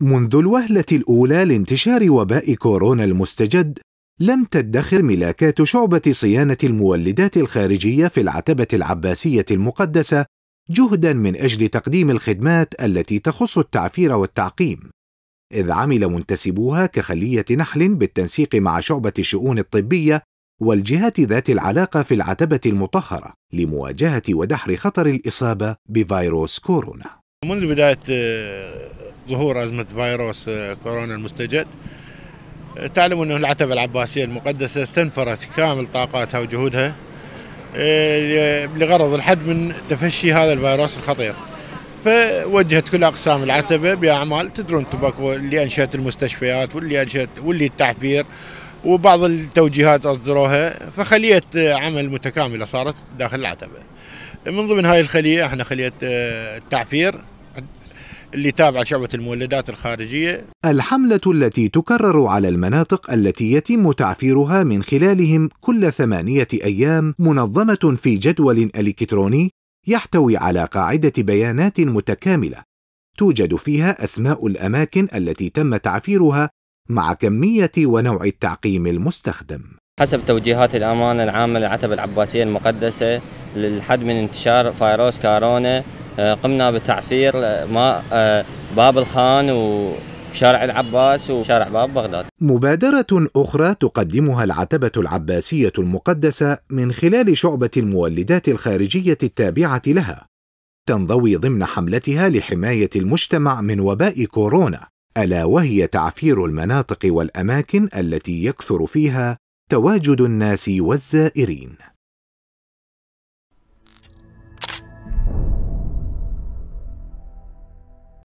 منذ الوهلة الأولى لانتشار وباء كورونا المستجد، لم تدخر ملاكات شعبة صيانة المولدات الخارجية في العتبة العباسية المقدسة جهدا من أجل تقديم الخدمات التي تخص التعفير والتعقيم، إذ عمل منتسبوها كخلية نحل بالتنسيق مع شعبة الشؤون الطبية والجهات ذات العلاقة في العتبة المطهرة لمواجهة ودحر خطر الإصابة بفيروس كورونا. منذ بداية آه، ظهور أزمة فيروس آه، كورونا المستجد آه، تعلم أنه العتبة العباسية المقدسة استنفرت كامل طاقاتها وجهودها لغرض الحد من تفشي هذا الفيروس الخطير فوجهت كل أقسام العتبة بأعمال تدرون تبكو اللي أنشأت المستشفيات واللي أنشأت واللي التعفير وبعض التوجيهات أصدروها فخلية عمل متكاملة صارت داخل العتبة من ضمن هاي الخلية احنا خلية التعفير اللي تابعه شعبة المولدات الخارجية الحملة التي تكرر على المناطق التي يتم تعفيرها من خلالهم كل ثمانية أيام منظمة في جدول إلكتروني يحتوي على قاعدة بيانات متكاملة توجد فيها أسماء الأماكن التي تم تعفيرها مع كمية ونوع التعقيم المستخدم حسب توجيهات الأمانة العامة للعتبة العباسية المقدسة للحد من انتشار فيروس كورونا آه، قمنا بتعفير آه، ماء آه، باب الخان و شارع العباس وشارع باب بغداد مبادرة أخرى تقدمها العتبة العباسية المقدسة من خلال شعبة المولدات الخارجية التابعة لها تنضوي ضمن حملتها لحماية المجتمع من وباء كورونا ألا وهي تعفير المناطق والأماكن التي يكثر فيها تواجد الناس والزائرين